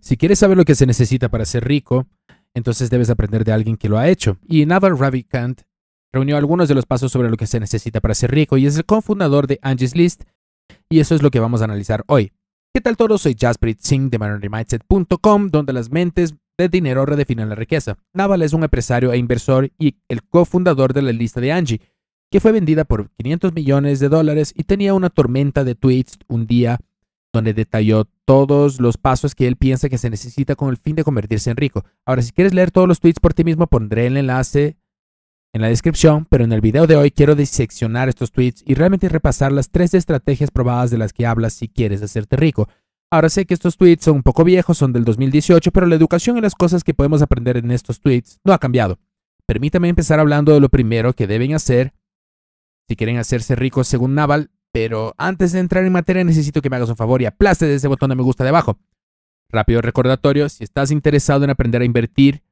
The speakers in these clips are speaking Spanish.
Si quieres saber lo que se necesita para ser rico, entonces debes aprender de alguien que lo ha hecho. Y Naval Ravikant reunió algunos de los pasos sobre lo que se necesita para ser rico y es el cofundador de Angie's List. Y eso es lo que vamos a analizar hoy. ¿Qué tal todo? Soy Jasper Singh de MoneyMindset.com donde las mentes de dinero redefinen la riqueza. Naval es un empresario e inversor y el cofundador de la lista de Angie, que fue vendida por 500 millones de dólares y tenía una tormenta de tweets un día donde detalló todos los pasos que él piensa que se necesita con el fin de convertirse en rico. Ahora, si quieres leer todos los tweets por ti mismo, pondré el enlace en la descripción, pero en el video de hoy quiero diseccionar estos tweets y realmente repasar las tres estrategias probadas de las que hablas si quieres hacerte rico. Ahora sé que estos tweets son un poco viejos, son del 2018, pero la educación y las cosas que podemos aprender en estos tweets no ha cambiado. Permítame empezar hablando de lo primero que deben hacer si quieren hacerse ricos según Naval pero antes de entrar en materia necesito que me hagas un favor y aplastes ese botón de me gusta debajo. Rápido recordatorio, si estás interesado en aprender a invertir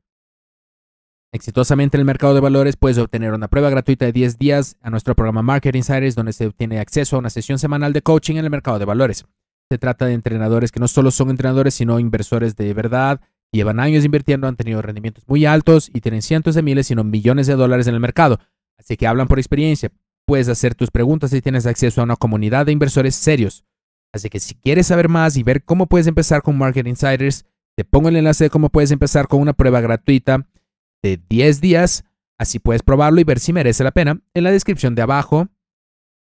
exitosamente en el mercado de valores, puedes obtener una prueba gratuita de 10 días a nuestro programa Market Insiders, donde se obtiene acceso a una sesión semanal de coaching en el mercado de valores. Se trata de entrenadores que no solo son entrenadores, sino inversores de verdad, llevan años invirtiendo, han tenido rendimientos muy altos y tienen cientos de miles, sino millones de dólares en el mercado. Así que hablan por experiencia puedes hacer tus preguntas y tienes acceso a una comunidad de inversores serios. Así que si quieres saber más y ver cómo puedes empezar con Market Insiders, te pongo el enlace de cómo puedes empezar con una prueba gratuita de 10 días. Así puedes probarlo y ver si merece la pena en la descripción de abajo.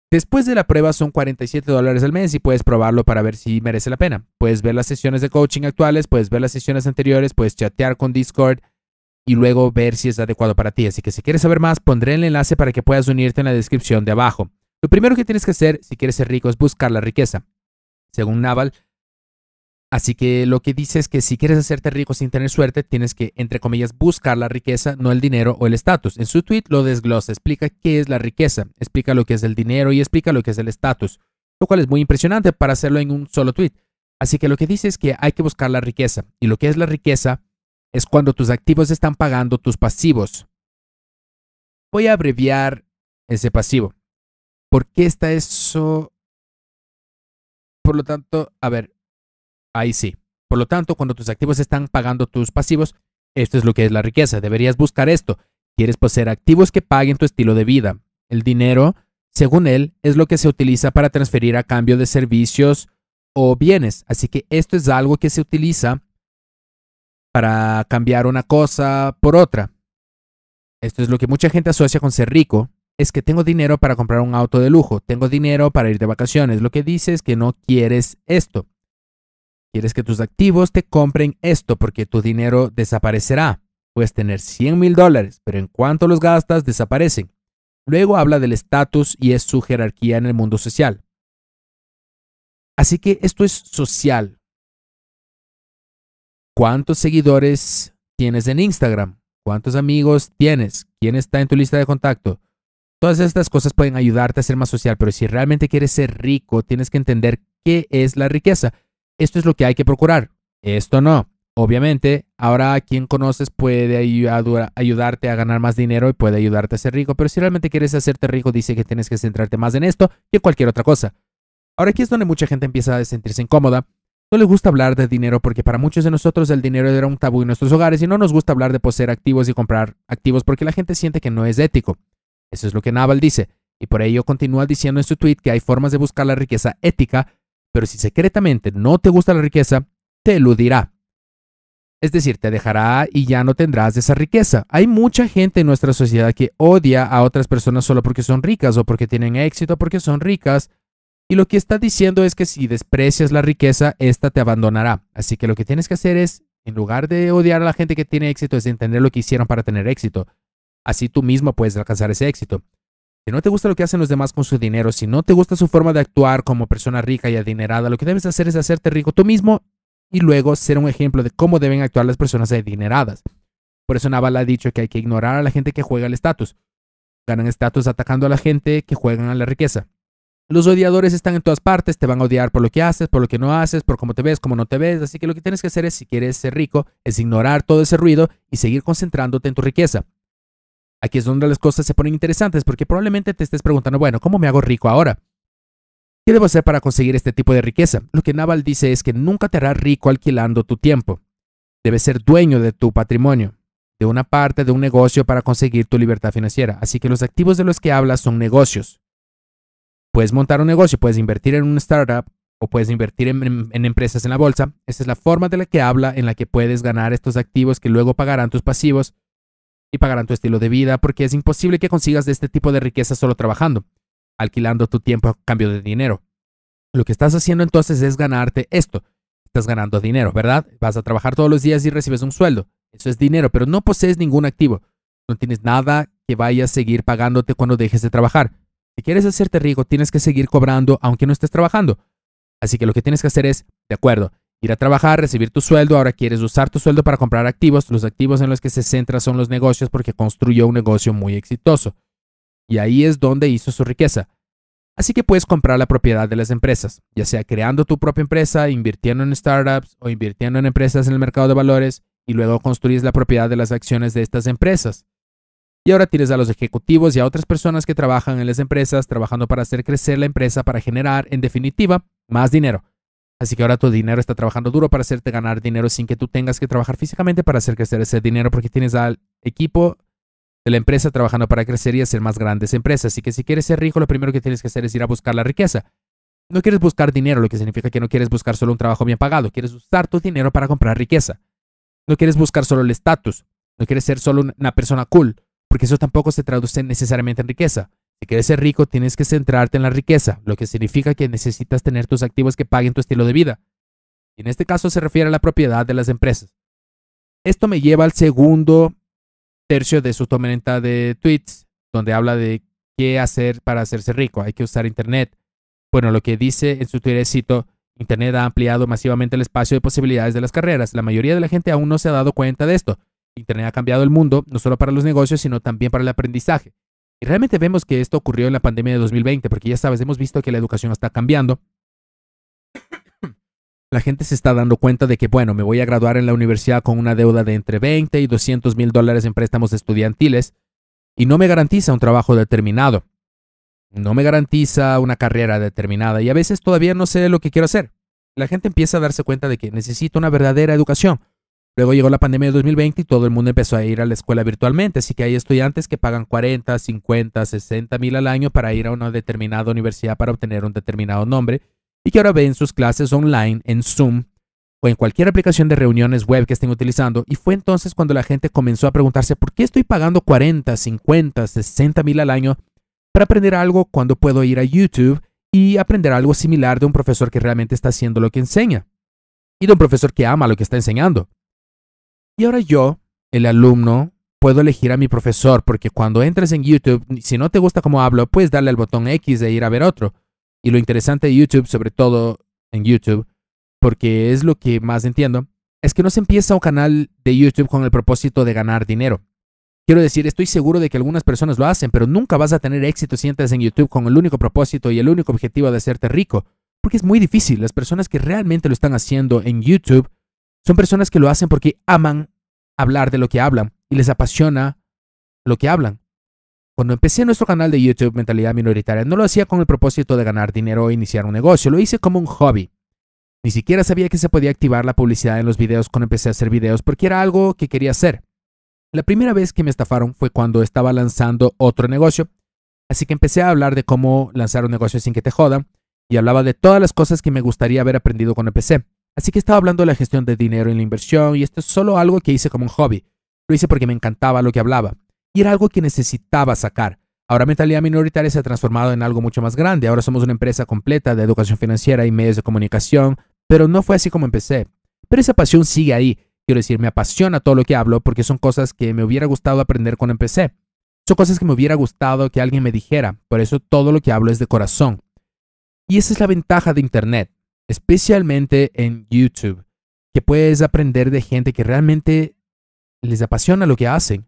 Después de la prueba son 47 dólares al mes y puedes probarlo para ver si merece la pena. Puedes ver las sesiones de coaching actuales, puedes ver las sesiones anteriores, puedes chatear con Discord, y luego ver si es adecuado para ti. Así que si quieres saber más, pondré el enlace para que puedas unirte en la descripción de abajo. Lo primero que tienes que hacer si quieres ser rico es buscar la riqueza, según Naval. Así que lo que dice es que si quieres hacerte rico sin tener suerte, tienes que, entre comillas, buscar la riqueza, no el dinero o el estatus. En su tweet lo desglosa, explica qué es la riqueza, explica lo que es el dinero y explica lo que es el estatus, lo cual es muy impresionante para hacerlo en un solo tweet. Así que lo que dice es que hay que buscar la riqueza, y lo que es la riqueza es cuando tus activos están pagando tus pasivos. Voy a abreviar ese pasivo. ¿Por qué está eso? Por lo tanto, a ver, ahí sí. Por lo tanto, cuando tus activos están pagando tus pasivos, esto es lo que es la riqueza. Deberías buscar esto. Quieres poseer activos que paguen tu estilo de vida. El dinero, según él, es lo que se utiliza para transferir a cambio de servicios o bienes. Así que esto es algo que se utiliza para cambiar una cosa por otra. Esto es lo que mucha gente asocia con ser rico, es que tengo dinero para comprar un auto de lujo, tengo dinero para ir de vacaciones. Lo que dices es que no quieres esto. Quieres que tus activos te compren esto porque tu dinero desaparecerá. Puedes tener 100 mil dólares, pero en cuanto los gastas, desaparecen. Luego habla del estatus y es su jerarquía en el mundo social. Así que esto es social, ¿Cuántos seguidores tienes en Instagram? ¿Cuántos amigos tienes? ¿Quién está en tu lista de contacto? Todas estas cosas pueden ayudarte a ser más social, pero si realmente quieres ser rico, tienes que entender qué es la riqueza. Esto es lo que hay que procurar. Esto no. Obviamente, ahora quien conoces puede ayudarte a ganar más dinero y puede ayudarte a ser rico, pero si realmente quieres hacerte rico, dice que tienes que centrarte más en esto que en cualquier otra cosa. Ahora aquí es donde mucha gente empieza a sentirse incómoda no les gusta hablar de dinero porque para muchos de nosotros el dinero era un tabú en nuestros hogares y no nos gusta hablar de poseer activos y comprar activos porque la gente siente que no es ético. Eso es lo que Naval dice, y por ello continúa diciendo en su tweet que hay formas de buscar la riqueza ética, pero si secretamente no te gusta la riqueza, te eludirá. Es decir, te dejará y ya no tendrás esa riqueza. Hay mucha gente en nuestra sociedad que odia a otras personas solo porque son ricas o porque tienen éxito, porque son ricas y lo que está diciendo es que si desprecias la riqueza, esta te abandonará. Así que lo que tienes que hacer es, en lugar de odiar a la gente que tiene éxito, es entender lo que hicieron para tener éxito. Así tú mismo puedes alcanzar ese éxito. Si no te gusta lo que hacen los demás con su dinero, si no te gusta su forma de actuar como persona rica y adinerada, lo que debes hacer es hacerte rico tú mismo y luego ser un ejemplo de cómo deben actuar las personas adineradas. Por eso Naval ha dicho que hay que ignorar a la gente que juega al estatus. Ganan estatus atacando a la gente que juega a la riqueza. Los odiadores están en todas partes, te van a odiar por lo que haces, por lo que no haces, por cómo te ves, cómo no te ves. Así que lo que tienes que hacer es, si quieres ser rico, es ignorar todo ese ruido y seguir concentrándote en tu riqueza. Aquí es donde las cosas se ponen interesantes porque probablemente te estés preguntando, bueno, ¿cómo me hago rico ahora? ¿Qué debo hacer para conseguir este tipo de riqueza? Lo que Naval dice es que nunca te harás rico alquilando tu tiempo. Debes ser dueño de tu patrimonio, de una parte de un negocio para conseguir tu libertad financiera. Así que los activos de los que hablas son negocios puedes montar un negocio, puedes invertir en una startup o puedes invertir en, empresas en la bolsa. Esa es la forma de la que habla en la que puedes ganar estos activos que luego pagarán tus pasivos y pagarán tu estilo de vida, porque es imposible que consigas de este tipo de riqueza solo trabajando, alquilando tu tiempo a cambio de dinero. Lo que estás haciendo entonces es ganarte esto. Estás ganando dinero, ¿verdad? Vas a trabajar todos los días y recibes un sueldo. Eso es dinero, pero no posees ningún activo. No tienes nada que vaya a seguir pagándote cuando dejes de trabajar. Si quieres hacerte rico, tienes que seguir cobrando aunque no estés trabajando. Así que lo que tienes que hacer es, de acuerdo, ir a trabajar, recibir tu sueldo, ahora quieres usar tu sueldo para comprar activos, los activos en los que se centra son los negocios porque construyó un negocio muy exitoso. Y ahí es donde hizo su riqueza. Así que puedes comprar la propiedad de las empresas, ya sea creando tu propia empresa, invirtiendo en startups o invirtiendo en empresas en el mercado de valores y luego construyes la propiedad de las acciones de estas empresas. Y ahora tienes a los ejecutivos y a otras personas que trabajan en las empresas, trabajando para hacer crecer la empresa, para generar, en definitiva, más dinero. Así que ahora tu dinero está trabajando duro para hacerte ganar dinero sin que tú tengas que trabajar físicamente para hacer crecer ese dinero, porque tienes al equipo de la empresa trabajando para crecer y hacer más grandes empresas. Así que si quieres ser rico, lo primero que tienes que hacer es ir a buscar la riqueza. No quieres buscar dinero, lo que significa que no quieres buscar solo un trabajo bien pagado, quieres usar tu dinero para comprar riqueza. No quieres buscar solo el estatus, no quieres ser solo una persona cool, porque eso tampoco se traduce necesariamente en riqueza. Si quieres ser rico, tienes que centrarte en la riqueza, lo que significa que necesitas tener tus activos que paguen tu estilo de vida. Y en este caso se refiere a la propiedad de las empresas. Esto me lleva al segundo tercio de su tormenta de tweets, donde habla de qué hacer para hacerse rico. Hay que usar Internet. Bueno, lo que dice en su Twitter, Internet ha ampliado masivamente el espacio de posibilidades de las carreras. La mayoría de la gente aún no se ha dado cuenta de esto. Internet ha cambiado el mundo, no solo para los negocios, sino también para el aprendizaje. Y realmente vemos que esto ocurrió en la pandemia de 2020, porque ya sabes, hemos visto que la educación está cambiando. La gente se está dando cuenta de que, bueno, me voy a graduar en la universidad con una deuda de entre 20 y 200 mil dólares en préstamos estudiantiles y no me garantiza un trabajo determinado. No me garantiza una carrera determinada y a veces todavía no sé lo que quiero hacer. La gente empieza a darse cuenta de que necesito una verdadera educación, Luego llegó la pandemia de 2020 y todo el mundo empezó a ir a la escuela virtualmente, así que hay estudiantes que pagan 40, 50, 60 mil al año para ir a una determinada universidad para obtener un determinado nombre y que ahora ven sus clases online en Zoom o en cualquier aplicación de reuniones web que estén utilizando. Y fue entonces cuando la gente comenzó a preguntarse, ¿por qué estoy pagando 40, 50, 60 mil al año para aprender algo cuando puedo ir a YouTube y aprender algo similar de un profesor que realmente está haciendo lo que enseña? Y de un profesor que ama lo que está enseñando. Y ahora yo, el alumno, puedo elegir a mi profesor, porque cuando entres en YouTube, si no te gusta cómo hablo, puedes darle al botón X e ir a ver otro. Y lo interesante de YouTube, sobre todo en YouTube, porque es lo que más entiendo, es que no se empieza un canal de YouTube con el propósito de ganar dinero. Quiero decir, estoy seguro de que algunas personas lo hacen, pero nunca vas a tener éxito si entras en YouTube con el único propósito y el único objetivo de hacerte rico, porque es muy difícil. Las personas que realmente lo están haciendo en YouTube son personas que lo hacen porque aman hablar de lo que hablan y les apasiona lo que hablan. Cuando empecé nuestro canal de YouTube Mentalidad Minoritaria, no lo hacía con el propósito de ganar dinero o e iniciar un negocio, lo hice como un hobby. Ni siquiera sabía que se podía activar la publicidad en los videos cuando empecé a hacer videos porque era algo que quería hacer. La primera vez que me estafaron fue cuando estaba lanzando otro negocio, así que empecé a hablar de cómo lanzar un negocio sin que te jodan y hablaba de todas las cosas que me gustaría haber aprendido el empecé. Así que estaba hablando de la gestión de dinero y la inversión y esto es solo algo que hice como un hobby. Lo hice porque me encantaba lo que hablaba y era algo que necesitaba sacar. Ahora mentalidad minoritaria se ha transformado en algo mucho más grande. Ahora somos una empresa completa de educación financiera y medios de comunicación, pero no fue así como empecé. Pero esa pasión sigue ahí. Quiero decir, me apasiona todo lo que hablo porque son cosas que me hubiera gustado aprender cuando empecé. Son cosas que me hubiera gustado que alguien me dijera. Por eso todo lo que hablo es de corazón. Y esa es la ventaja de Internet especialmente en YouTube, que puedes aprender de gente que realmente les apasiona lo que hacen,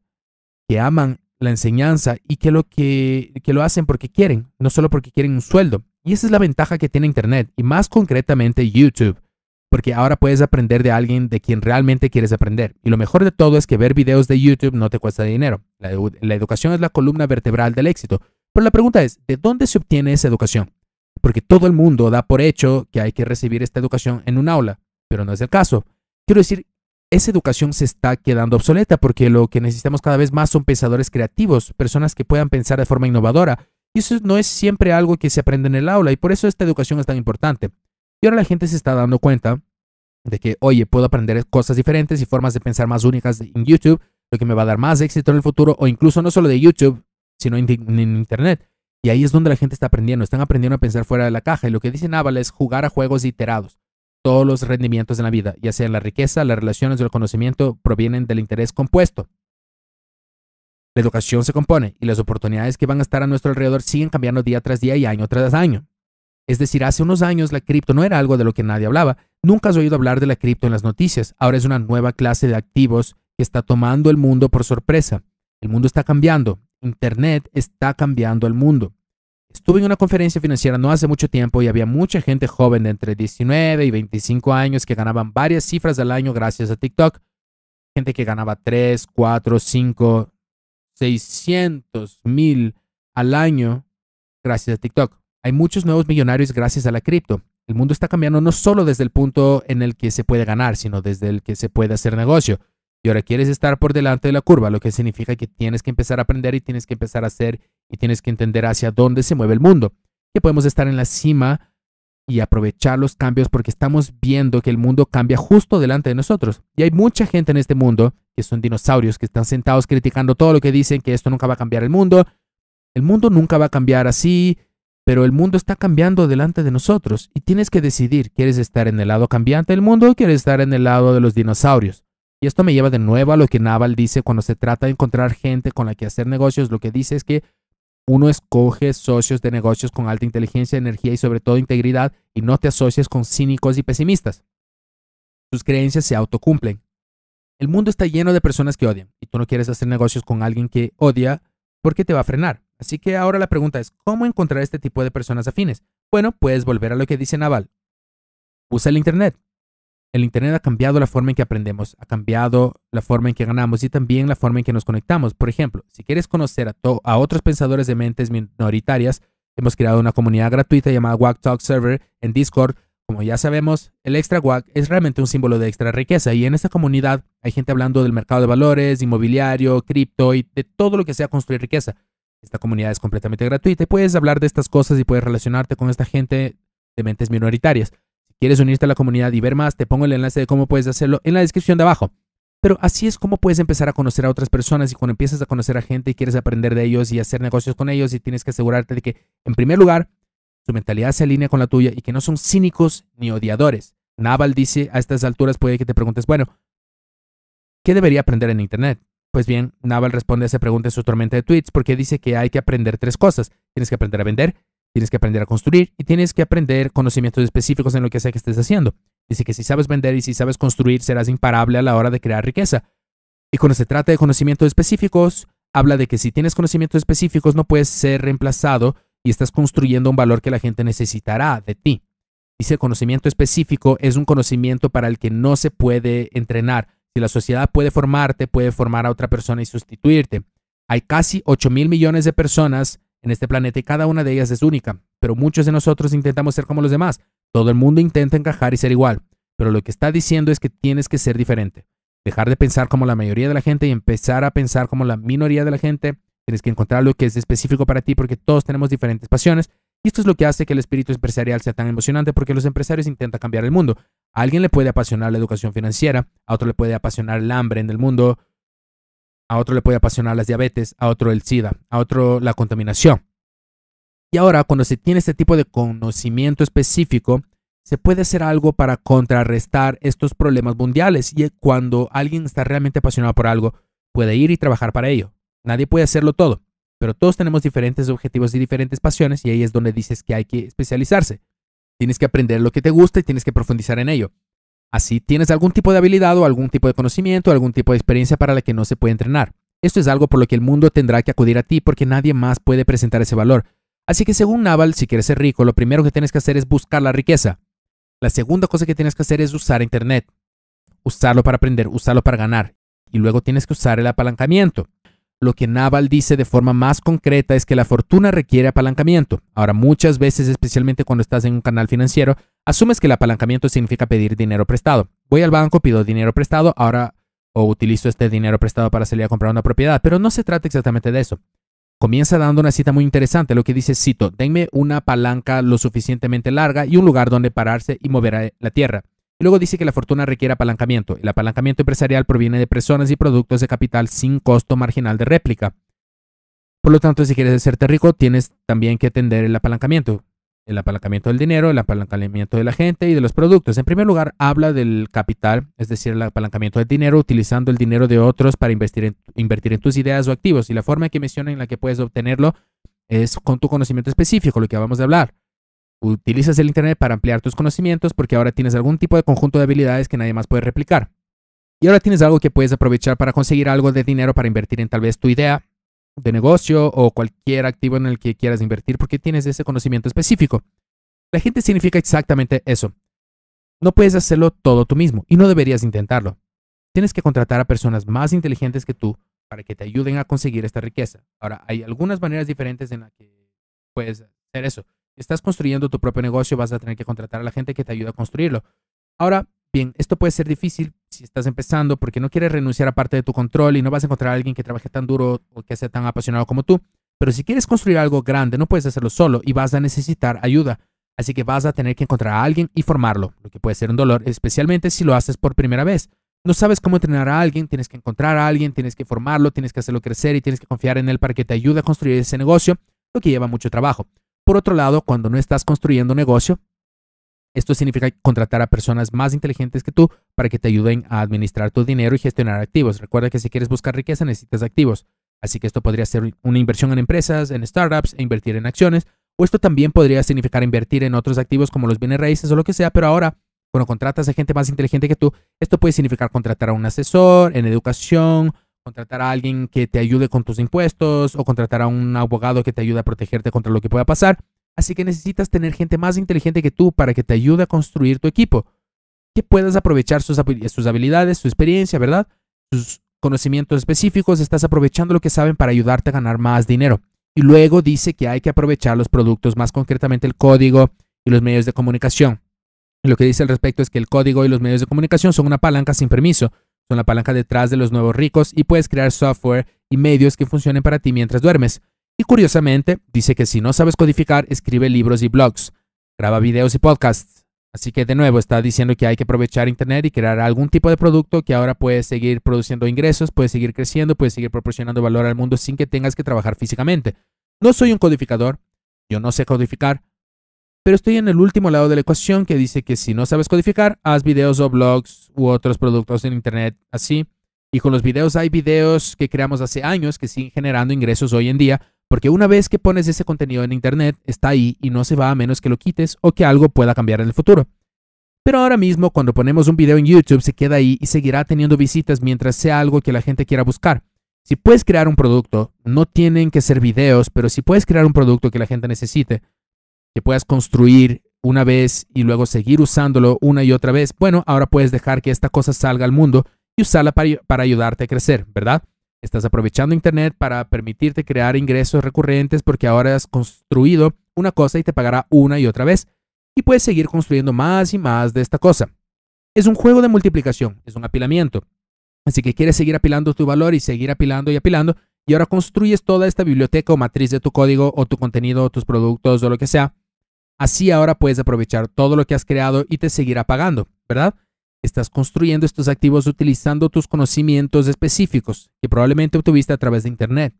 que aman la enseñanza y que lo, que, lo hacen porque quieren, no solo porque quieren un sueldo. Y esa es la ventaja que tiene Internet y más concretamente YouTube, porque ahora puedes aprender de alguien de quien realmente quieres aprender. Y lo mejor de todo es que ver videos de YouTube no te cuesta dinero. La, la educación es la columna vertebral del éxito. Pero la pregunta es, ¿de dónde se obtiene esa educación? porque todo el mundo da por hecho que hay que recibir esta educación en un aula, pero no es el caso. Quiero decir, esa educación se está quedando obsoleta porque lo que necesitamos cada vez más son pensadores creativos, personas que puedan pensar de forma innovadora. Y eso no es siempre algo que se aprende en el aula y por eso esta educación es tan importante. Y ahora la gente se está dando cuenta de que, oye, puedo aprender cosas diferentes y formas de pensar más únicas en YouTube, lo que me va a dar más éxito en el futuro o incluso no solo de YouTube, sino en, Internet. Y ahí es donde la gente está aprendiendo, están aprendiendo a pensar fuera de la caja. Y lo que dice Naval ah, es jugar a juegos iterados. Todos los rendimientos en la vida, ya sea la riqueza, las relaciones o el conocimiento, provienen del interés compuesto. La educación se compone y las oportunidades que van a estar a nuestro alrededor siguen cambiando día tras día y año tras año. Es decir, hace unos años la cripto no era algo de lo que nadie hablaba. Nunca has oído hablar de la cripto en las noticias. Ahora es una nueva clase de activos que está tomando el mundo por sorpresa. El mundo está cambiando. Internet está cambiando el mundo. Estuve en una conferencia financiera no hace mucho tiempo y había mucha gente joven de entre 19 y 25 años que ganaban varias cifras al año gracias a TikTok. Gente que ganaba 3, 4, 5, 600 mil al año gracias a TikTok. Hay muchos nuevos millonarios gracias a la cripto. El mundo está cambiando no solo desde el punto en el que se puede ganar, sino desde el que se puede hacer negocio y ahora quieres estar por delante de la curva, lo que significa que tienes que empezar a aprender y tienes que empezar a hacer y tienes que entender hacia dónde se mueve el mundo. Que podemos estar en la cima y aprovechar los cambios porque estamos viendo que el mundo cambia justo delante de nosotros. Y hay mucha gente en este mundo que son dinosaurios, que están sentados criticando todo lo que dicen, que esto nunca va a cambiar el mundo. El mundo nunca va a cambiar así, pero el mundo está cambiando delante de nosotros y tienes que decidir, ¿quieres estar en el lado cambiante del mundo o quieres estar en el lado de los dinosaurios? Y esto me lleva de nuevo a lo que Naval dice cuando se trata de encontrar gente con la que hacer negocios. Lo que dice es que uno escoge socios de negocios con alta inteligencia, energía y sobre todo integridad y no te asocias con cínicos y pesimistas. Sus creencias se autocumplen. El mundo está lleno de personas que odian y tú no quieres hacer negocios con alguien que odia porque te va a frenar. Así que ahora la pregunta es, ¿cómo encontrar este tipo de personas afines? Bueno, puedes volver a lo que dice Naval. Usa el Internet. El Internet ha cambiado la forma en que aprendemos, ha cambiado la forma en que ganamos y también la forma en que nos conectamos. Por ejemplo, si quieres conocer a, otros pensadores de mentes minoritarias, hemos creado una comunidad gratuita llamada WAG Talk Server en Discord. Como ya sabemos, el extra WAG es realmente un símbolo de extra riqueza y en esta comunidad hay gente hablando del mercado de valores, inmobiliario, cripto y de todo lo que sea construir riqueza. Esta comunidad es completamente gratuita y puedes hablar de estas cosas y puedes relacionarte con esta gente de mentes minoritarias. ¿Quieres unirte a la comunidad y ver más? Te pongo el enlace de cómo puedes hacerlo en la descripción de abajo. Pero así es como puedes empezar a conocer a otras personas y cuando empiezas a conocer a gente y quieres aprender de ellos y hacer negocios con ellos y tienes que asegurarte de que, en primer lugar, su mentalidad se alinea con la tuya y que no son cínicos ni odiadores. Naval dice, a estas alturas puede que te preguntes, bueno, ¿qué debería aprender en Internet? Pues bien, Naval responde a esa pregunta en su tormenta de tweets porque dice que hay que aprender tres cosas. Tienes que aprender a vender, Tienes que aprender a construir y tienes que aprender conocimientos específicos en lo que sea que estés haciendo. Dice que si sabes vender y si sabes construir, serás imparable a la hora de crear riqueza. Y cuando se trata de conocimientos específicos, habla de que si tienes conocimientos específicos no puedes ser reemplazado y estás construyendo un valor que la gente necesitará de ti. Dice conocimiento específico es un conocimiento para el que no se puede entrenar. Si la sociedad puede formarte, puede formar a otra persona y sustituirte. Hay casi 8 mil millones de personas en este planeta y cada una de ellas es única, pero muchos de nosotros intentamos ser como los demás. Todo el mundo intenta encajar y ser igual, pero lo que está diciendo es que tienes que ser diferente. Dejar de pensar como la mayoría de la gente y empezar a pensar como la minoría de la gente. Tienes que encontrar lo que es específico para ti porque todos tenemos diferentes pasiones y esto es lo que hace que el espíritu empresarial sea tan emocionante porque los empresarios intentan cambiar el mundo. A alguien le puede apasionar la educación financiera, a otro le puede apasionar el hambre en el mundo, a otro le puede apasionar las diabetes, a otro el SIDA, a otro la contaminación. Y ahora, cuando se tiene este tipo de conocimiento específico, se puede hacer algo para contrarrestar estos problemas mundiales. Y cuando alguien está realmente apasionado por algo, puede ir y trabajar para ello. Nadie puede hacerlo todo, pero todos tenemos diferentes objetivos y diferentes pasiones y ahí es donde dices que hay que especializarse. Tienes que aprender lo que te gusta y tienes que profundizar en ello. Así tienes algún tipo de habilidad o algún tipo de conocimiento, o algún tipo de experiencia para la que no se puede entrenar. Esto es algo por lo que el mundo tendrá que acudir a ti porque nadie más puede presentar ese valor. Así que según Naval, si quieres ser rico, lo primero que tienes que hacer es buscar la riqueza. La segunda cosa que tienes que hacer es usar Internet. Usarlo para aprender, usarlo para ganar. Y luego tienes que usar el apalancamiento. Lo que Naval dice de forma más concreta es que la fortuna requiere apalancamiento. Ahora, muchas veces, especialmente cuando estás en un canal financiero, Asumes que el apalancamiento significa pedir dinero prestado. Voy al banco, pido dinero prestado, ahora o utilizo este dinero prestado para salir a comprar una propiedad, pero no se trata exactamente de eso. Comienza dando una cita muy interesante, lo que dice, cito, denme una palanca lo suficientemente larga y un lugar donde pararse y mover la tierra. Y luego dice que la fortuna requiere apalancamiento. El apalancamiento empresarial proviene de personas y productos de capital sin costo marginal de réplica. Por lo tanto, si quieres hacerte rico, tienes también que atender el apalancamiento el apalancamiento del dinero, el apalancamiento de la gente y de los productos. En primer lugar, habla del capital, es decir, el apalancamiento del dinero, utilizando el dinero de otros para invertir en, invertir en tus ideas o activos. Y la forma que menciona en la que puedes obtenerlo es con tu conocimiento específico, lo que vamos a hablar. Utilizas el Internet para ampliar tus conocimientos porque ahora tienes algún tipo de conjunto de habilidades que nadie más puede replicar. Y ahora tienes algo que puedes aprovechar para conseguir algo de dinero para invertir en tal vez tu idea, de negocio o cualquier activo en el que quieras invertir porque tienes ese conocimiento específico. La gente significa exactamente eso. No puedes hacerlo todo tú mismo y no deberías intentarlo. Tienes que contratar a personas más inteligentes que tú para que te ayuden a conseguir esta riqueza. Ahora, hay algunas maneras diferentes en las que puedes hacer eso. Si estás construyendo tu propio negocio, vas a tener que contratar a la gente que te ayuda a construirlo. Ahora, Bien, esto puede ser difícil si estás empezando porque no quieres renunciar a parte de tu control y no vas a encontrar a alguien que trabaje tan duro o que sea tan apasionado como tú. Pero si quieres construir algo grande, no puedes hacerlo solo y vas a necesitar ayuda. Así que vas a tener que encontrar a alguien y formarlo, lo que puede ser un dolor, especialmente si lo haces por primera vez. No sabes cómo entrenar a alguien, tienes que encontrar a alguien, tienes que formarlo, tienes que hacerlo crecer y tienes que confiar en él para que te ayude a construir ese negocio, lo que lleva mucho trabajo. Por otro lado, cuando no estás construyendo un negocio, esto significa contratar a personas más inteligentes que tú para que te ayuden a administrar tu dinero y gestionar activos. Recuerda que si quieres buscar riqueza necesitas activos. Así que esto podría ser una inversión en empresas, en startups e invertir en acciones. O esto también podría significar invertir en otros activos como los bienes raíces o lo que sea, pero ahora, cuando contratas a gente más inteligente que tú, esto puede significar contratar a un asesor en educación, contratar a alguien que te ayude con tus impuestos o contratar a un abogado que te ayude a protegerte contra lo que pueda pasar. Así que necesitas tener gente más inteligente que tú para que te ayude a construir tu equipo, que puedas aprovechar sus, habilidades, su experiencia, ¿verdad? Sus conocimientos específicos, estás aprovechando lo que saben para ayudarte a ganar más dinero. Y luego dice que hay que aprovechar los productos, más concretamente el código y los medios de comunicación. lo que dice al respecto es que el código y los medios de comunicación son una palanca sin permiso, son la palanca detrás de los nuevos ricos y puedes crear software y medios que funcionen para ti mientras duermes. Y curiosamente, dice que si no sabes codificar, escribe libros y blogs, graba videos y podcasts. Así que de nuevo está diciendo que hay que aprovechar Internet y crear algún tipo de producto que ahora puede seguir produciendo ingresos, puede seguir creciendo, puede seguir proporcionando valor al mundo sin que tengas que trabajar físicamente. No soy un codificador, yo no sé codificar, pero estoy en el último lado de la ecuación que dice que si no sabes codificar, haz videos o blogs u otros productos en Internet así. Y con los videos hay videos que creamos hace años que siguen generando ingresos hoy en día porque una vez que pones ese contenido en Internet, está ahí y no se va a menos que lo quites o que algo pueda cambiar en el futuro. Pero ahora mismo, cuando ponemos un video en YouTube, se queda ahí y seguirá teniendo visitas mientras sea algo que la gente quiera buscar. Si puedes crear un producto, no tienen que ser videos, pero si puedes crear un producto que la gente necesite, que puedas construir una vez y luego seguir usándolo una y otra vez, bueno, ahora puedes dejar que esta cosa salga al mundo y usarla para, para ayudarte a crecer, ¿verdad? Estás aprovechando Internet para permitirte crear ingresos recurrentes porque ahora has construido una cosa y te pagará una y otra vez. Y puedes seguir construyendo más y más de esta cosa. Es un juego de multiplicación, es un apilamiento. Así que quieres seguir apilando tu valor y seguir apilando y apilando. Y ahora construyes toda esta biblioteca o matriz de tu código o tu contenido o tus productos o lo que sea. Así ahora puedes aprovechar todo lo que has creado y te seguirá pagando, ¿verdad? Estás construyendo estos activos utilizando tus conocimientos específicos que probablemente obtuviste a través de Internet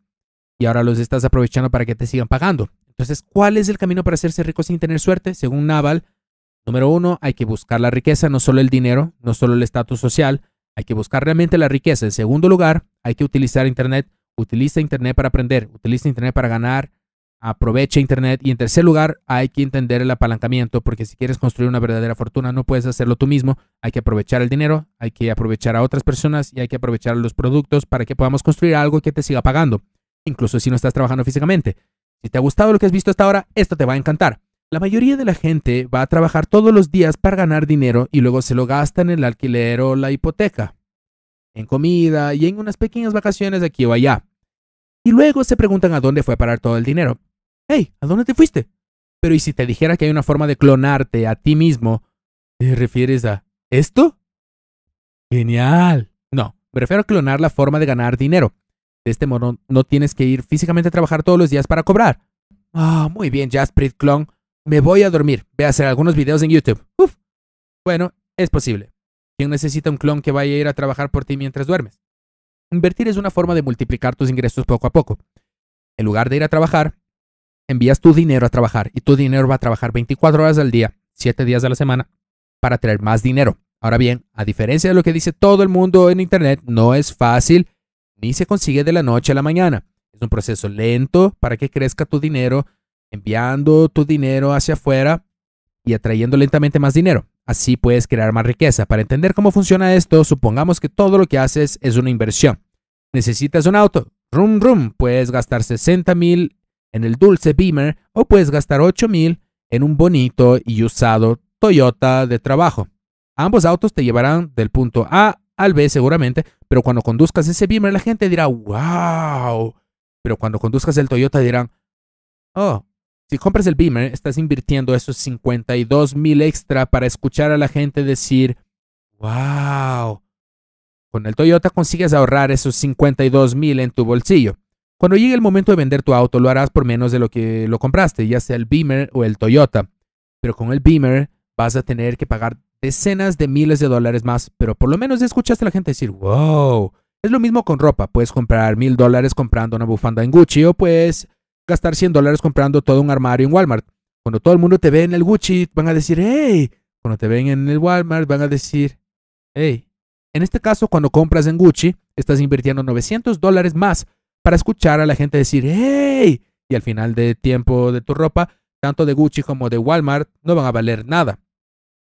y ahora los estás aprovechando para que te sigan pagando. Entonces, ¿cuál es el camino para hacerse rico sin tener suerte? Según Naval, número uno, hay que buscar la riqueza, no solo el dinero, no solo el estatus social, hay que buscar realmente la riqueza. En segundo lugar, hay que utilizar Internet. Utiliza Internet para aprender, utiliza Internet para ganar aprovecha Internet. Y en tercer lugar, hay que entender el apalancamiento, porque si quieres construir una verdadera fortuna, no puedes hacerlo tú mismo. Hay que aprovechar el dinero, hay que aprovechar a otras personas y hay que aprovechar los productos para que podamos construir algo que te siga pagando, incluso si no estás trabajando físicamente. Si te ha gustado lo que has visto hasta ahora, esto te va a encantar. La mayoría de la gente va a trabajar todos los días para ganar dinero y luego se lo gasta en el alquiler o la hipoteca, en comida y en unas pequeñas vacaciones aquí o allá. Y luego se preguntan a dónde fue a parar todo el dinero hey, ¿a dónde te fuiste? Pero ¿y si te dijera que hay una forma de clonarte a ti mismo? ¿Te refieres a esto? Genial. No, me refiero a clonar la forma de ganar dinero. De este modo, no tienes que ir físicamente a trabajar todos los días para cobrar. Ah, muy bien, Jasprit Clon. Me voy a dormir. Voy a hacer algunos videos en YouTube. Uf. Bueno, es posible. ¿Quién necesita un clon que vaya a ir a trabajar por ti mientras duermes? Invertir es una forma de multiplicar tus ingresos poco a poco. En lugar de ir a trabajar, envías tu dinero a trabajar y tu dinero va a trabajar 24 horas al día, 7 días a la semana, para traer más dinero. Ahora bien, a diferencia de lo que dice todo el mundo en Internet, no es fácil ni se consigue de la noche a la mañana. Es un proceso lento para que crezca tu dinero, enviando tu dinero hacia afuera y atrayendo lentamente más dinero. Así puedes crear más riqueza. Para entender cómo funciona esto, supongamos que todo lo que haces es una inversión. Necesitas un auto. Rum, rum, puedes gastar 60 mil en el dulce Beamer o puedes gastar 8000 en un bonito y usado Toyota de trabajo. Ambos autos te llevarán del punto A al B seguramente, pero cuando conduzcas ese Beamer la gente dirá, wow. Pero cuando conduzcas el Toyota dirán, oh, si compras el Beamer estás invirtiendo esos $52,000 mil extra para escuchar a la gente decir, wow. Con el Toyota consigues ahorrar esos $52,000 mil en tu bolsillo. Cuando llegue el momento de vender tu auto, lo harás por menos de lo que lo compraste, ya sea el Beamer o el Toyota. Pero con el Beamer vas a tener que pagar decenas de miles de dólares más, pero por lo menos escuchaste a la gente decir, wow. Es lo mismo con ropa, puedes comprar mil dólares comprando una bufanda en Gucci o puedes gastar 100 dólares comprando todo un armario en Walmart. Cuando todo el mundo te ve en el Gucci, van a decir, hey. Cuando te ven en el Walmart, van a decir, hey. En este caso, cuando compras en Gucci, estás invirtiendo 900 dólares más para escuchar a la gente decir ¡Hey! Y al final de tiempo de tu ropa, tanto de Gucci como de Walmart no van a valer nada.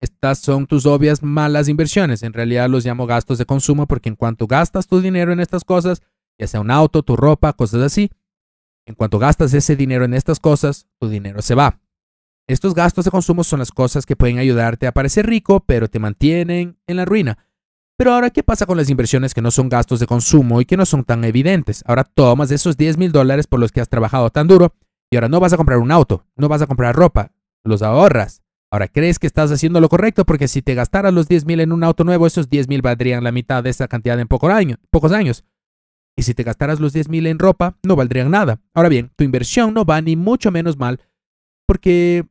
Estas son tus obvias malas inversiones. En realidad los llamo gastos de consumo porque en cuanto gastas tu dinero en estas cosas, ya sea un auto, tu ropa, cosas así, en cuanto gastas ese dinero en estas cosas, tu dinero se va. Estos gastos de consumo son las cosas que pueden ayudarte a parecer rico, pero te mantienen en la ruina. Pero ahora, ¿qué pasa con las inversiones que no son gastos de consumo y que no son tan evidentes? Ahora tomas esos 10 mil dólares por los que has trabajado tan duro y ahora no vas a comprar un auto, no vas a comprar ropa, los ahorras. Ahora crees que estás haciendo lo correcto porque si te gastaras los 10 mil en un auto nuevo, esos 10 mil valdrían la mitad de esa cantidad en pocos años. Y si te gastaras los 10 mil en ropa, no valdrían nada. Ahora bien, tu inversión no va ni mucho menos mal porque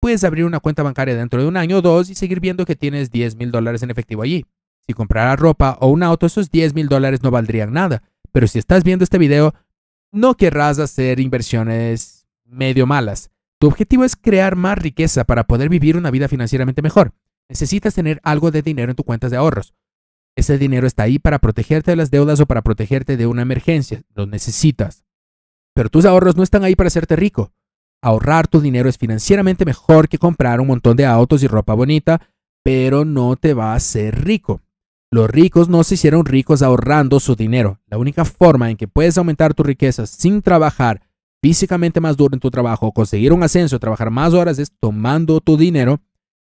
puedes abrir una cuenta bancaria dentro de un año o dos y seguir viendo que tienes 10 mil dólares en efectivo allí. Si comprara ropa o un auto, esos 10 mil dólares no valdrían nada. Pero si estás viendo este video, no querrás hacer inversiones medio malas. Tu objetivo es crear más riqueza para poder vivir una vida financieramente mejor. Necesitas tener algo de dinero en tu cuenta de ahorros. Ese dinero está ahí para protegerte de las deudas o para protegerte de una emergencia. Lo necesitas. Pero tus ahorros no están ahí para hacerte rico. Ahorrar tu dinero es financieramente mejor que comprar un montón de autos y ropa bonita, pero no te va a hacer rico. Los ricos no se hicieron ricos ahorrando su dinero. La única forma en que puedes aumentar tu riqueza sin trabajar físicamente más duro en tu trabajo, conseguir un ascenso, trabajar más horas es tomando tu dinero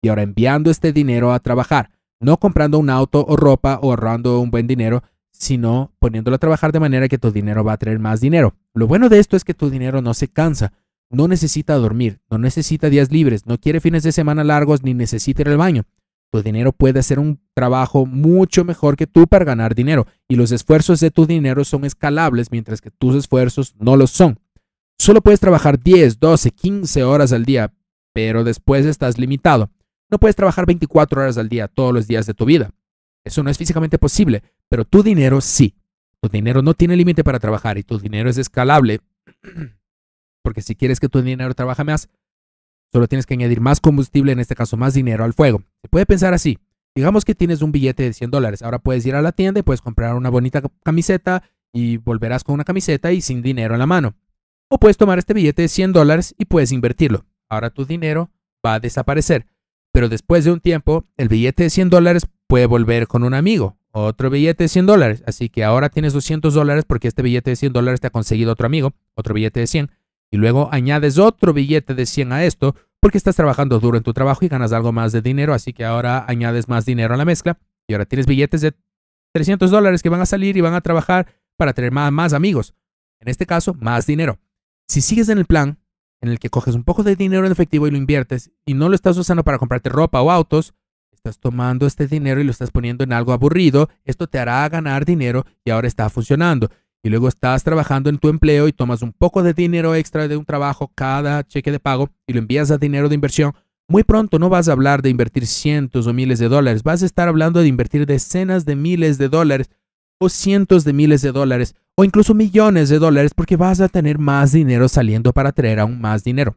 y ahora enviando este dinero a trabajar, no comprando un auto o ropa o ahorrando un buen dinero, sino poniéndolo a trabajar de manera que tu dinero va a traer más dinero. Lo bueno de esto es que tu dinero no se cansa, no necesita dormir, no necesita días libres, no quiere fines de semana largos ni necesita ir al baño. Tu dinero puede hacer un trabajo mucho mejor que tú para ganar dinero y los esfuerzos de tu dinero son escalables mientras que tus esfuerzos no lo son. Solo puedes trabajar 10, 12, 15 horas al día, pero después estás limitado. No puedes trabajar 24 horas al día todos los días de tu vida. Eso no es físicamente posible, pero tu dinero sí. Tu dinero no tiene límite para trabajar y tu dinero es escalable. Porque si quieres que tu dinero trabaje más, Solo tienes que añadir más combustible, en este caso más dinero al fuego. Se puede pensar así. Digamos que tienes un billete de 100 dólares. Ahora puedes ir a la tienda y puedes comprar una bonita camiseta y volverás con una camiseta y sin dinero en la mano. O puedes tomar este billete de 100 dólares y puedes invertirlo. Ahora tu dinero va a desaparecer. Pero después de un tiempo, el billete de 100 dólares puede volver con un amigo. Otro billete de 100 dólares. Así que ahora tienes 200 dólares porque este billete de 100 dólares te ha conseguido otro amigo. Otro billete de 100 y luego añades otro billete de 100 a esto porque estás trabajando duro en tu trabajo y ganas algo más de dinero, así que ahora añades más dinero a la mezcla y ahora tienes billetes de 300 dólares que van a salir y van a trabajar para tener más, más amigos. En este caso, más dinero. Si sigues en el plan en el que coges un poco de dinero en efectivo y lo inviertes y no lo estás usando para comprarte ropa o autos, estás tomando este dinero y lo estás poniendo en algo aburrido, esto te hará ganar dinero y ahora está funcionando y luego estás trabajando en tu empleo y tomas un poco de dinero extra de un trabajo cada cheque de pago y lo envías a dinero de inversión, muy pronto no vas a hablar de invertir cientos o miles de dólares, vas a estar hablando de invertir decenas de miles de dólares o cientos de miles de dólares o incluso millones de dólares porque vas a tener más dinero saliendo para traer aún más dinero.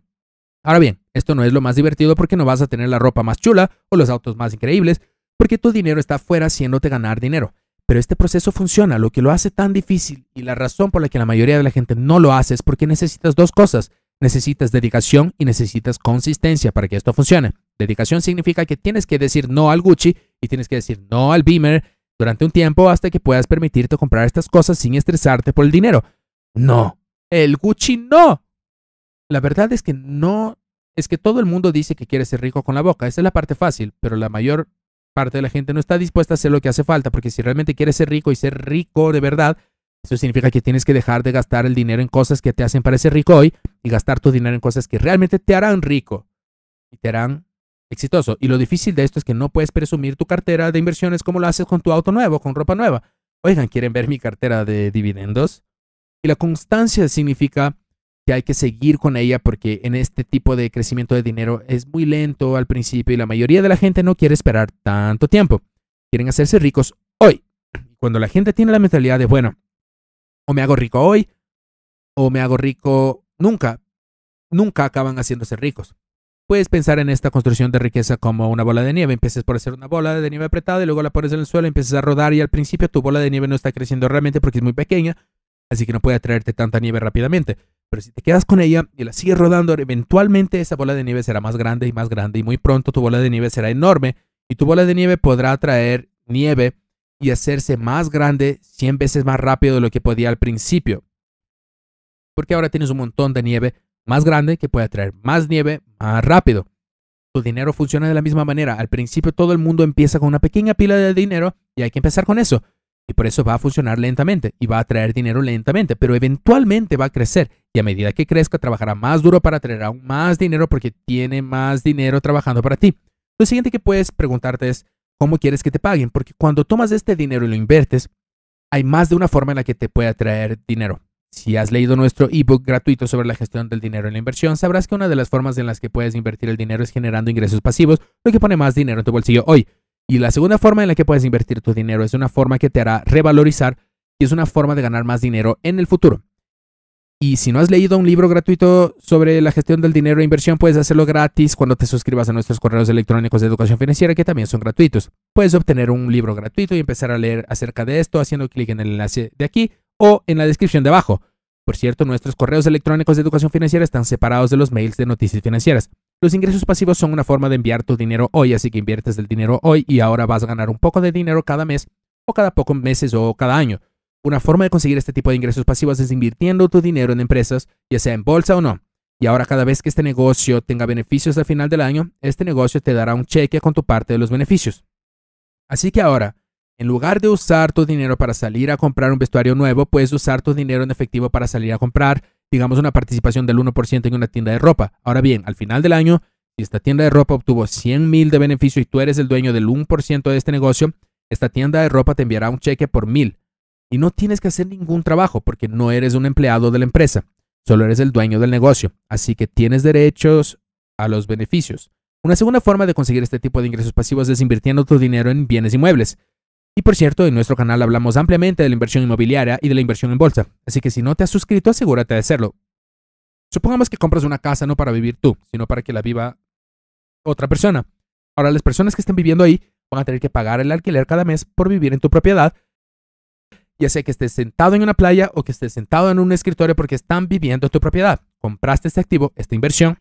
Ahora bien, esto no es lo más divertido porque no vas a tener la ropa más chula o los autos más increíbles, porque tu dinero está fuera haciéndote ganar dinero. Pero este proceso funciona, lo que lo hace tan difícil y la razón por la que la mayoría de la gente no lo hace es porque necesitas dos cosas. Necesitas dedicación y necesitas consistencia para que esto funcione. Dedicación significa que tienes que decir no al Gucci y tienes que decir no al Beamer durante un tiempo hasta que puedas permitirte comprar estas cosas sin estresarte por el dinero. No, el Gucci no. La verdad es que no, es que todo el mundo dice que quiere ser rico con la boca, esa es la parte fácil, pero la mayor parte de la gente no está dispuesta a hacer lo que hace falta, porque si realmente quieres ser rico y ser rico de verdad, eso significa que tienes que dejar de gastar el dinero en cosas que te hacen parecer rico hoy y gastar tu dinero en cosas que realmente te harán rico y te harán exitoso. Y lo difícil de esto es que no puedes presumir tu cartera de inversiones como lo haces con tu auto nuevo, con ropa nueva. Oigan, ¿quieren ver mi cartera de dividendos? Y la constancia significa que hay que seguir con ella porque en este tipo de crecimiento de dinero es muy lento al principio y la mayoría de la gente no quiere esperar tanto tiempo. Quieren hacerse ricos hoy. Cuando la gente tiene la mentalidad de, bueno, o me hago rico hoy o me hago rico nunca, nunca acaban haciéndose ricos. Puedes pensar en esta construcción de riqueza como una bola de nieve. Empiezas por hacer una bola de nieve apretada y luego la pones en el suelo, empiezas a rodar y al principio tu bola de nieve no está creciendo realmente porque es muy pequeña, así que no puede atraerte tanta nieve rápidamente. Pero si te quedas con ella y la sigues rodando, eventualmente esa bola de nieve será más grande y más grande y muy pronto tu bola de nieve será enorme y tu bola de nieve podrá atraer nieve y hacerse más grande 100 veces más rápido de lo que podía al principio. Porque ahora tienes un montón de nieve más grande que puede atraer más nieve más rápido. Tu dinero funciona de la misma manera. Al principio todo el mundo empieza con una pequeña pila de dinero y hay que empezar con eso. Y por eso va a funcionar lentamente y va a traer dinero lentamente, pero eventualmente va a crecer. Y a medida que crezca, trabajará más duro para traer aún más dinero porque tiene más dinero trabajando para ti. Lo siguiente que puedes preguntarte es, ¿cómo quieres que te paguen? Porque cuando tomas este dinero y lo inviertes, hay más de una forma en la que te puede atraer dinero. Si has leído nuestro ebook gratuito sobre la gestión del dinero en la inversión, sabrás que una de las formas en las que puedes invertir el dinero es generando ingresos pasivos, lo que pone más dinero en tu bolsillo hoy. Y la segunda forma en la que puedes invertir tu dinero es una forma que te hará revalorizar y es una forma de ganar más dinero en el futuro. Y si no has leído un libro gratuito sobre la gestión del dinero e inversión, puedes hacerlo gratis cuando te suscribas a nuestros correos electrónicos de educación financiera que también son gratuitos. Puedes obtener un libro gratuito y empezar a leer acerca de esto haciendo clic en el enlace de aquí o en la descripción de abajo. Por cierto, nuestros correos electrónicos de educación financiera están separados de los mails de noticias financieras. Los ingresos pasivos son una forma de enviar tu dinero hoy, así que inviertes el dinero hoy y ahora vas a ganar un poco de dinero cada mes o cada pocos meses o cada año. Una forma de conseguir este tipo de ingresos pasivos es invirtiendo tu dinero en empresas, ya sea en bolsa o no. Y ahora cada vez que este negocio tenga beneficios al final del año, este negocio te dará un cheque con tu parte de los beneficios. Así que ahora, en lugar de usar tu dinero para salir a comprar un vestuario nuevo, puedes usar tu dinero en efectivo para salir a comprar digamos, una participación del 1% en una tienda de ropa. Ahora bien, al final del año, si esta tienda de ropa obtuvo 100 mil de beneficio y tú eres el dueño del 1% de este negocio, esta tienda de ropa te enviará un cheque por mil. Y no tienes que hacer ningún trabajo porque no eres un empleado de la empresa, solo eres el dueño del negocio, así que tienes derechos a los beneficios. Una segunda forma de conseguir este tipo de ingresos pasivos es invirtiendo tu dinero en bienes inmuebles. Y por cierto, en nuestro canal hablamos ampliamente de la inversión inmobiliaria y de la inversión en bolsa, así que si no te has suscrito, asegúrate de hacerlo. Supongamos que compras una casa no para vivir tú, sino para que la viva otra persona. Ahora, las personas que estén viviendo ahí van a tener que pagar el alquiler cada mes por vivir en tu propiedad, ya sea que estés sentado en una playa o que estés sentado en un escritorio porque están viviendo en tu propiedad. Compraste este activo, esta inversión,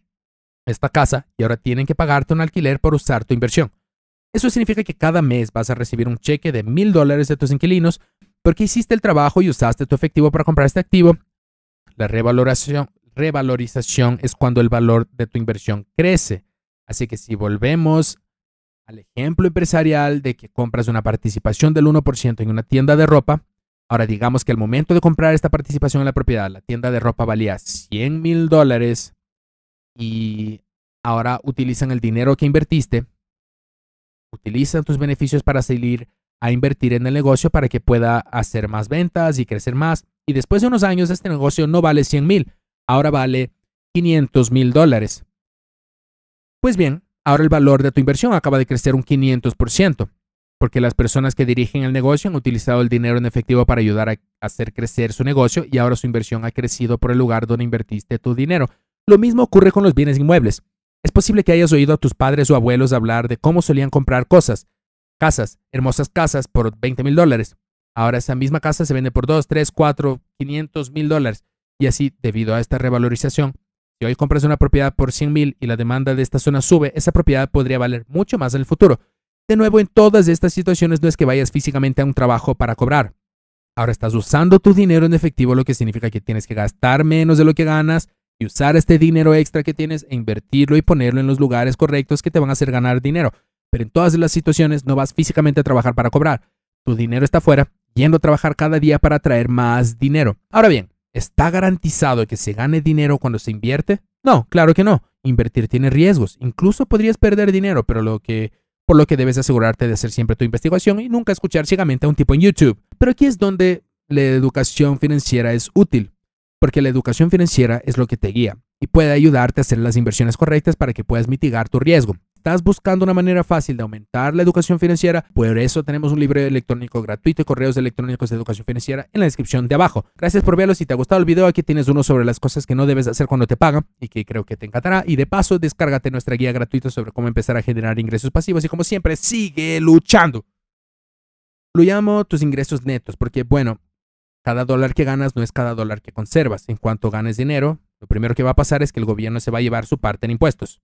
esta casa, y ahora tienen que pagarte un alquiler por usar tu inversión. Eso significa que cada mes vas a recibir un cheque de mil dólares de tus inquilinos porque hiciste el trabajo y usaste tu efectivo para comprar este activo. La revalorización es cuando el valor de tu inversión crece. Así que si volvemos al ejemplo empresarial de que compras una participación del 1% en una tienda de ropa, ahora digamos que al momento de comprar esta participación en la propiedad, la tienda de ropa valía 100 mil dólares y ahora utilizan el dinero que invertiste Utilizan tus beneficios para salir a invertir en el negocio para que pueda hacer más ventas y crecer más. Y después de unos años este negocio no vale 100 mil, ahora vale 500 mil dólares. Pues bien, ahora el valor de tu inversión acaba de crecer un 500%, porque las personas que dirigen el negocio han utilizado el dinero en efectivo para ayudar a hacer crecer su negocio y ahora su inversión ha crecido por el lugar donde invertiste tu dinero. Lo mismo ocurre con los bienes inmuebles. Es posible que hayas oído a tus padres o abuelos hablar de cómo solían comprar cosas, casas, hermosas casas por 20 mil dólares. Ahora esa misma casa se vende por 2, 3, 4, 500 mil dólares. Y así, debido a esta revalorización, si hoy compras una propiedad por 100 mil y la demanda de esta zona sube, esa propiedad podría valer mucho más en el futuro. De nuevo, en todas estas situaciones no es que vayas físicamente a un trabajo para cobrar. Ahora estás usando tu dinero en efectivo, lo que significa que tienes que gastar menos de lo que ganas y usar este dinero extra que tienes e invertirlo y ponerlo en los lugares correctos que te van a hacer ganar dinero. Pero en todas las situaciones no vas físicamente a trabajar para cobrar. Tu dinero está fuera, yendo a trabajar cada día para traer más dinero. Ahora bien, ¿está garantizado que se gane dinero cuando se invierte? No, claro que no. Invertir tiene riesgos. Incluso podrías perder dinero, pero lo que por lo que debes asegurarte de hacer siempre tu investigación y nunca escuchar ciegamente a un tipo en YouTube. Pero aquí es donde la educación financiera es útil porque la educación financiera es lo que te guía y puede ayudarte a hacer las inversiones correctas para que puedas mitigar tu riesgo. Estás buscando una manera fácil de aumentar la educación financiera, por eso tenemos un libro electrónico gratuito y correos electrónicos de educación financiera en la descripción de abajo. Gracias por verlo, si te ha gustado el video aquí tienes uno sobre las cosas que no debes hacer cuando te pagan y que creo que te encantará y de paso descárgate nuestra guía gratuita sobre cómo empezar a generar ingresos pasivos y como siempre sigue luchando. Lo llamo tus ingresos netos porque bueno, cada dólar que ganas no es cada dólar que conservas. En cuanto ganes dinero, lo primero que va a pasar es que el gobierno se va a llevar su parte en impuestos.